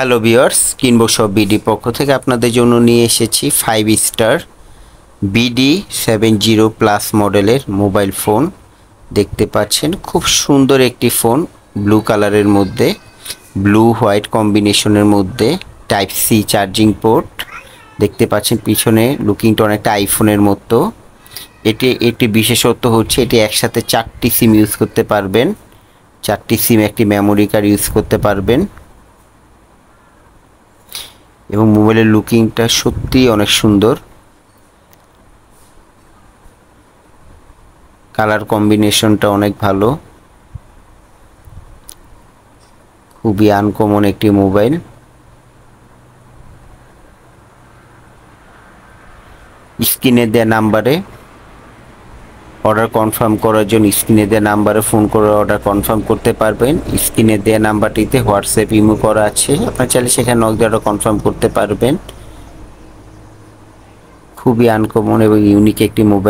hello বিয়ার্স কিনবো সব BD পক্ষ থেকে আপনাদের জন্য নিয়ে এসেছি five star BD seven zero plus মডেলের মোবাইল ফোন দেখতে পাচ্ছেন খুব সুন্দর একটি ফোন ব্লু কালারের মধ্যে ব্লু হোয়াইট কম্বিনেশনের মধ্যে টাইপ সি চার্জিং পোর্ট দেখতে পাচ্ছেন পিছনে লুকিংটা অনেকটা আইফোনের মতো এটি একটি বিশেষত্ব হচ্ছে এটি একসাথে চারটি সিম ইউজ করতে পারবেন চারটি সিম একটি মেমোরি কার্ড ইউজ করতে পারবেন এবং মোবাইলের লুকিংটা সত্যিই অনেক সুন্দর কালার কম্বিনেশনটা অনেক ভালো খুবই আনকমন একটি মোবাইল স্ক্রিনে দেয়া নাম্বারে অর্ডার কনফার্ম করার জন্য স্ক্রিনে দেওয়া নাম্বারে ফোন করে অর্ডার কনফার্ম করতে পারবেন স্ক্রিনে দেওয়া নাম্বারটিতে হোয়াটসঅ্যাপ ইমো করা আছে আপনার চাইলে সেখানে নক দিয়ে অর্ডার কনফার্ম করতে পারবেন খুবই আনকমন এবং ইউনিক একটি মোবাইল